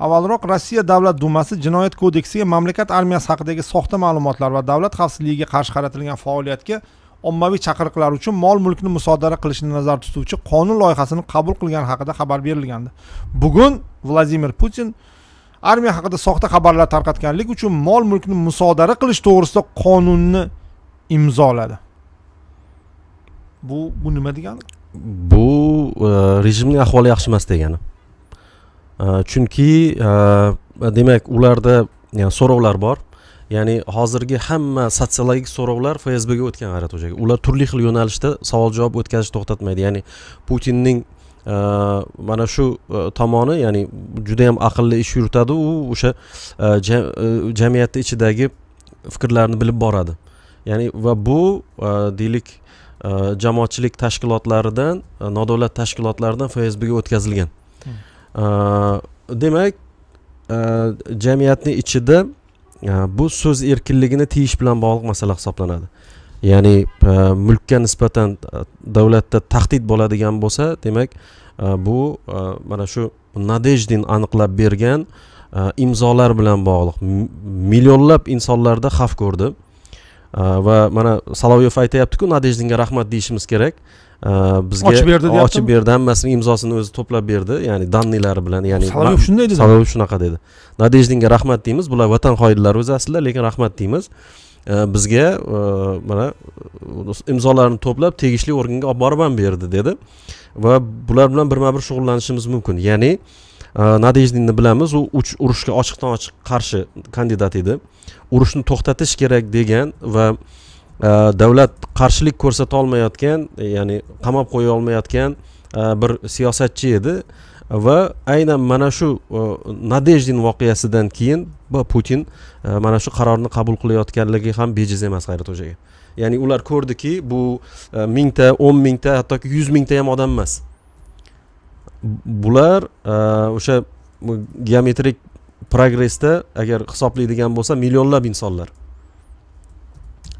avvalroq rossiya davlat dumasi jinoyat kodeksiga mamlakat armiyasi haqidagi soxta ma'lumotlar va davlat xavfsizligiga qarshi qaratilgan faoliyatga ommaviy chaqiriqlar uchun mol mulkni musodara qilishni nazarda tutuvchi qonun loyihasini qabul qilgani haqida xabar berilgandi bugun vladimir putin armiya haqida soxta xabarlar tarqatganlik uchun mol mulkni musodara qilish to'g'risida qonunni imzoladi bu bu nima degani bu e, rejimning ahvoli yaxshi emas degani chunki e, demak ularda so'rovlar bor ya'ni hozirgi hamma sotsiologik so'rovlar fsbga o'tgan g'ayrat o'shaga ular turli xil yo'nalishda savol javob o'tkazishni to'xtatmaydi ya'ni putinning e, mana shu e, tomoni ya'ni juda yam aqlli ish yuritadi u o'sha jamiyatni ichidagi fikrlarni bilib boradi ya'ni va bu deylik jamoatchilik tashkilotlaridan nodavlat tashkilotlaridan fsbga o'tkazilgan demak e, jamiyatni ichida e, bu so'z erkinligini tiyish bilan bog'liq masala hisoblanadi ya'ni e, mulkka nisbatan davlatda tahdid bo'ladigan bo'lsa demak bu mana shu nadejdin aniqlab bergan imzolar bilan bog'liq millionlab insonlarda xavf ko'rdi va mana saloyev aytyaptiku nadejdinga rahmat deyishimiz kerak bizga ochib berdi deyapti ochib berdi hammasini imzosini o'zi to'plab berdi ya'ni данныйлari bilan ya'ni sababi shunday dedi sababi shunaqa dedi nadejdinga rahmat deymiz bular vatan xoinlari o'zi aslida lekin rahmat deymiz bizga mana imzolarni to'plab tegishli organga olib borib ham berdi dedi va bular bilan birma bir shug'ullanishimiz mumkin ya'ni nadejdinni bilamiz u uch urushga ochiqdan ochiq qarshi kandidat edi urushni to'xtatish kerak degan va Э, davlat qarshilik ko'rsata olmayotgan ya'ni qamab qo'ya olmayotgan э, bir siyosatchi edi va aynan mana shu э, nadejdin voqeasidan keyin putin mana shu qarorni qabul qilayotganligi ham bejiz emas g'ayrat o'ja aka ya'ni ular ko'rdiki bu e, mingta o'n mingta hattoki yuz mingta ham odam emas bular e, o'sha geometrik progressda agar hisoblaydigan bo'lsa millionlab insonlar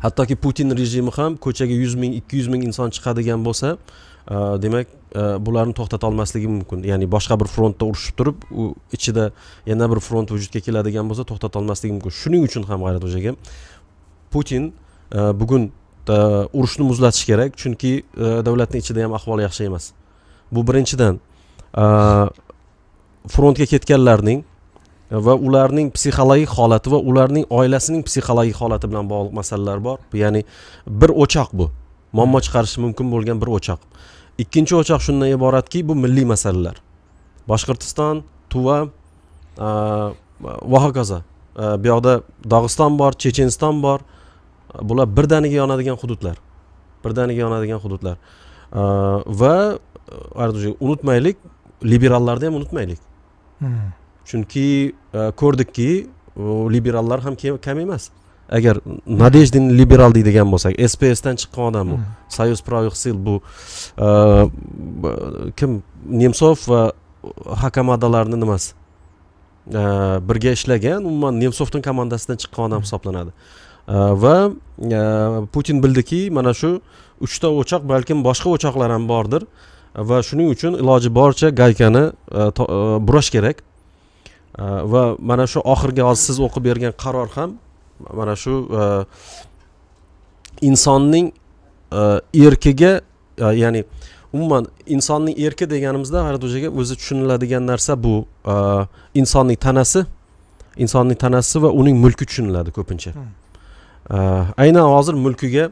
hattoki putin rejimi ham ko'chaga yuz ming ikki yuz ming inson chiqadigan bo'lsa e, demak e, bularni to'xtata olmasligi mumkin ya'ni boshqa bir frontda urushib turib u ichida yana bir front vujudga keladigan bo'lsa to'xtata olmasligi mumkin shuning uchun ham g'ayrat hoja aka putin e, bugun urushni muzlatish kerak chunki davlatni ichida ham ahvol yaxshi emas bu birinchidan frontga ketganlarning va ularning psixologik holati va ularning oilasining psixologik holati bilan bog'liq masalalar bor ya'ni bir o'choq bu muammo chiqarishi mumkin bo'lgan bir o'choq ikkinchi o'choq shundan iboratki bu milliy masalalar boshqirdiston tuva va hokazo bu yoqda dog'iston bor checheniston bor bular birdaniga yonadigan hududlar birdaniga yonadigan hududlar va unutmaylik liberallarni ham unutmaylik hmm. chunki e, ko'rdikki liberallar ham kam emas agar nadejdin liberal deydigan bo'lsak spsdan chiqqan odam u союз правых сил bu e, kim nemsov va hakamadalarni nimasi e, birga ishlagan umuman nemsovni komandasidan chiqqan odam hmm. hisoblanadi va putin bildiki mana shu uchta o'choq balkim boshqa o'choqlar ham bordir va shuning uchun iloji boricha gaykani burash kerak Э, va mana shu oxirgi hozir siz o'qib bergan qaror ham mana shu e, insonning e, erkiga e, ya'ni umuman insonning erki deganimizda ardujaga o'zi tushuniladigan narsa bu insonning tanasi insonning tanasi va uning mulki tushuniladi ko'pincha hmm. aynan hozir mulkiga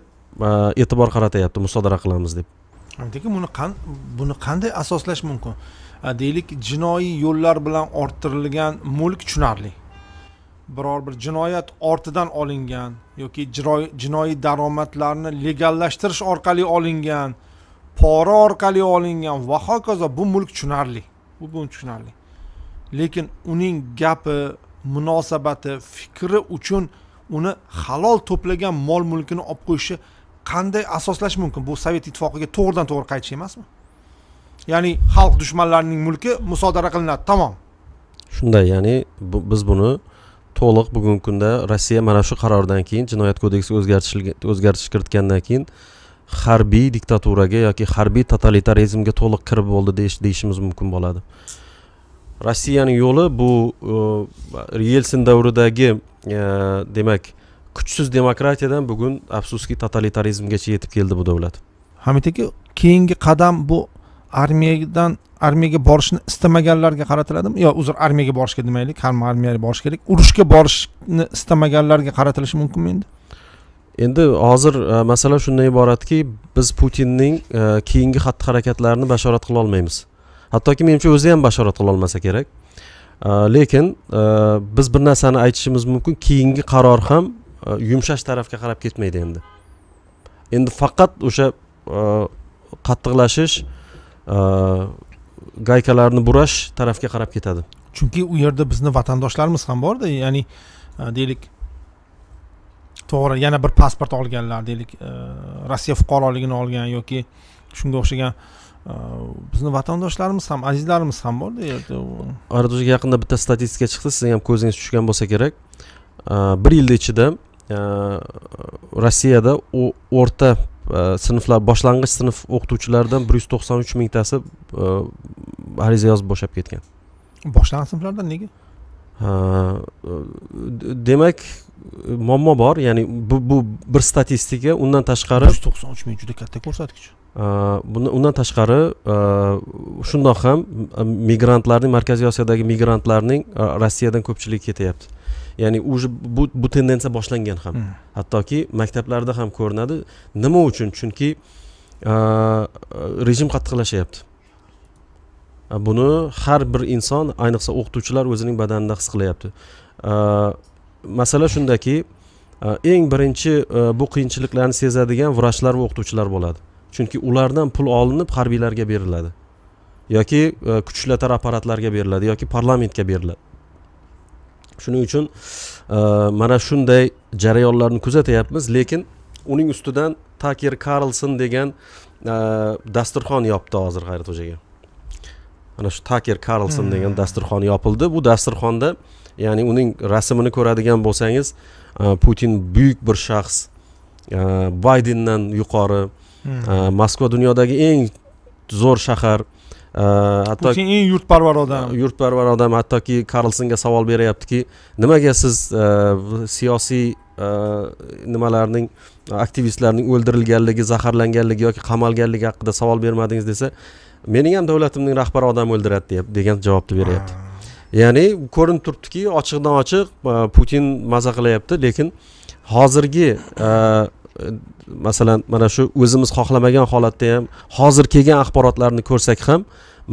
e'tibor qaratayapti musodara qilamiz deb lekin buni buni qanday asoslash mumkin deylik jinoiy yo'llar bilan orttirilgan mulk tushunarli biror bir jinoyat ortidan olingan yoki jinoiy daromadlarni legallashtirish orqali olingan pora orqali olingan va hokazo bu mulk tushunarli bu tushunarli lekin uning gapi munosabati fikri uchun uni halol to'plagan mol mulkini olib qo'yishi qanday asoslash mumkin bu sovet ittifoqiga to'g'ridan to'g'ri qaytish emasmi ya'ni xalq dushmanlarining mulki musodara qilinadi tamom shunday ya'ni bu, biz buni to'liq bugungi kunda rossiya mana shu qarordan keyin jinoyat kodeksiga o'zgartish kiritgandan keyin harbiy diktaturaga yoki harbiy totalitarizmga to'liq kirib bo'ldi deyishimiz mumkin bo'ladi rossiyaning yo'li bu e, yelsin davridagi e, demak kuchsiz demokratiyadan bugun afsuski totalitarizmgacha yetib keldi bu davlat hamid aka keyingi qadam bu armiyadan armiyaga borishni istamaganlarga qaratiladimi yo uzr armiyaga borishga demaylik hamma armiyaga borishi kerak urushga borishni istamaganlarga qaratilishi mumkinmi endi endi hozir e, masala shundan iboratki biz putinning e, keyingi xatti harakatlarini bashorat qila olmaymiz hattoki menimcha o'zi ham bashorat qilolmasa kerak e, lekin biz bir narsani aytishimiz mumkin keyingi qaror ham yumshash tarafga qarab ketmaydi endi endi faqat o'sha qattiqlashish uh, gaykalarni burash tarafga qarab ketadi chunki u yerda bizni vatandoshlarimiz ham borda ya'ni deylik to'g'ri yana bir pasport olganlar deylik rossiya fuqaroligini olgan yoki shunga o'xshagan bizni vatandoshlarimiz ham azizlarimiz ham borda yerda o'ziga yaqinda bitta statistika chiqdi sizga ham ko'zingiz tushgan bo'lsa kerak bir yilni ichida rossiyada o'rta Э, sinflar boshlang'ich sinf o'qituvchilaridan bir yuz to'qson uch mingtasi e, ariza yozib bo'shab ketgan boshlang'ich sinflardan nega e, demak muammo bor ya'ni bu bu bir statistika undan tashqari bir yuz to'qson uch ming juda katta ko'rsatkich undan tashqari e, shundoq ham migrantlarning markaziy osiyodagi migrantlarning rossiyadan ko'pchiligi ketyapti ya'ni уже bu bu tendensiya boshlangan ham hmm. hattoki maktablarda ham ko'rinadi nima uchun chunki rejim qattiqlashyapti buni har bir inson ayniqsa o'qituvchilar o'zining badanida his qilyapti masala shundaki eng birinchi bu qiyinchiliklarni sezadigan vrachlar va o'qituvchilar bo'ladi chunki ulardan pul olinib harbiylarga beriladi yoki ishlatar apparatlarga beriladi yoki parlamentga beriladi shuning uchun e, mana shunday jarayonlarni kuzatyapmiz lekin uning ustidan taker karlson degan e, dasturxon yopdi hozir hayrat hojaga mana shu taker karlson hmm. degan dasturxon yopildi bu dasturxonda ya'ni uning rasmini ko'radigan bo'lsangiz e, putin buyuk bir shaxs baydendan yuqori hmm. moskva dunyodagi eng zo'r shahar hatto eng yurtparvar odam yurtparvar odam hattoki karlsonga savol beryaptiki nimaga siz e, siyosiy e, nimalarning aktivistlarning o'ldirilganligi zaharlanganligi yoki qamalganligi haqida savol bermadingiz desa mening ham davlatimning rahbari odam o'ldiradi deyapti degan javobni beryapti ya'ni ko'rinib turibdiki ochiqdan ochiq e, putin mazza qilyapti lekin hozirgi E, masalan mana shu o'zimiz xohlamagan holatda ham hozir kelgan axborotlarni ko'rsak ham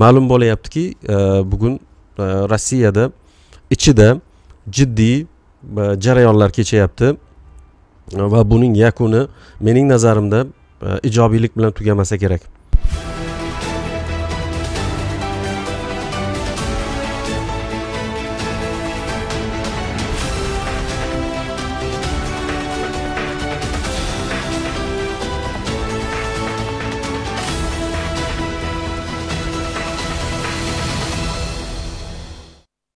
ma'lum bo'lyaptiki e, bugun e, rossiyada ichida jiddiy jarayonlar kechayapti va buning yakuni mening nazarimda ijobiylik bilan tugamasa kerak